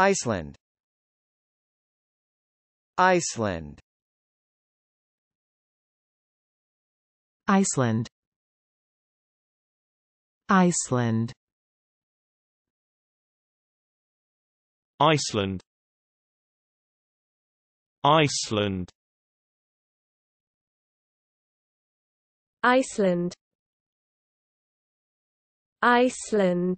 Iceland Iceland Iceland Iceland Iceland Iceland Iceland Iceland